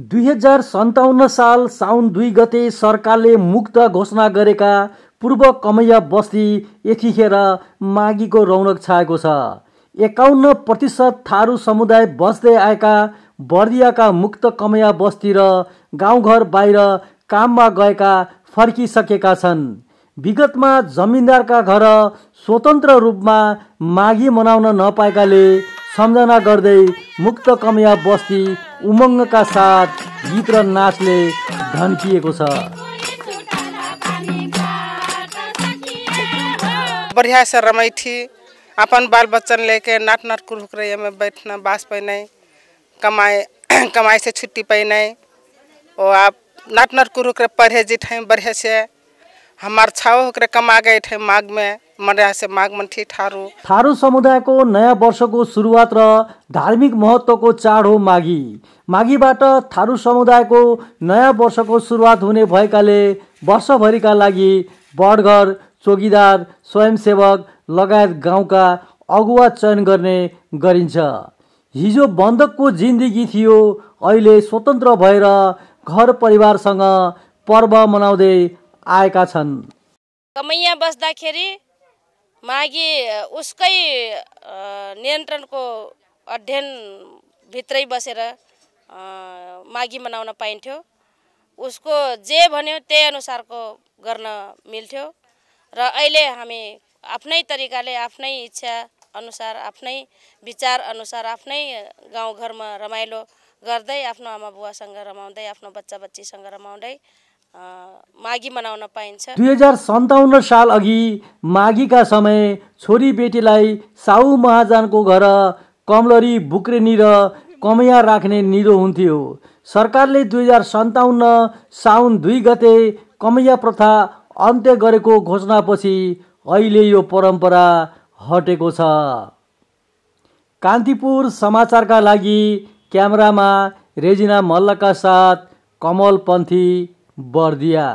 दुई हजार सन्ताउन्न साल साउन दुई गते सरकारले मुक्त घोषणा गरेका पूर्व कमैया बस्ती यतिखेर माघीको रौनक छाएको छ एकाउन्न प्रतिशत थारू समुदाय बस्दै आएका बर्दियाका मुक्त कमैया बस्ती र गाउँघर बाहिर काममा गएका फर्किसकेका छन् विगतमा जमिनदारका घर स्वतन्त्र रूपमा माघी मनाउन नपाएकाले सम्झना गर्दै मुक्त कमैया बस्ती उमंग का साथ गीत नाचले धन्किएको छ बढ़िया से रमाई थी अपन बाल बच्चन लेके नाट नाट कुरकुरैया में बैठना बास पहने कमाए कमाई से छुट्टी पहने और आप नाट नाट कुरकुरे पढ़े जिठ बढ़िया से हमार छाओ होकर कमा गए थे माघ में थारू थारू समुदायको नयाँ वर्षको सुरुवात र धार्मिक महत्त्वको चाड हो माघी माघीबाट थारू समुदायको नयाँ वर्षको सुरुवात हुने भएकाले वर्षभरिका लागि बडघर चौकीदार स्वयंसेवक लगायत गाउँका अगुवा चयन गर्ने गरिन्छ हिजो बन्धकको जिन्दगी थियो अहिले स्वतन्त्र भएर घर परिवारसँग पर्व मनाउँदै आएका छन् कमैया बस्दाखेरि माघी उसकै नियन्त्रणको अध्ययनभित्रै बसेर माघी मनाउन पाइन्थ्यो उसको जे भन्यो त्यही अनुसारको गर्न मिल्थ्यो र अहिले हामी आफ्नै तरिकाले आफ्नै इच्छा अनुसार आफ्नै विचार अनुसार आफ्नै गाउँघरमा रमाइलो गर्दै आफ्नो आमा बुवासँग रमाउँदै आफ्नो बच्चा बच्चीसँग रमाउँदै माघी मनाउन पाइन्छ दुई हजार सन्ताउन्न साल अघि माघीका समय छोरी बेटीलाई साहु महाजनको घर कमलरी बुक्रेनी र कमैया राख्ने निरो हुन्थ्यो सरकारले दुई हजार सन्ताउन्न साउन दुई गते कमैया प्रथा अन्त्य गरेको घोषणापछि अहिले यो परम्परा हटेको छ कान्तिपुर समाचारका लागि क्यामेरामा रेजिना मल्लका साथ कमल पन्थी बर्दिया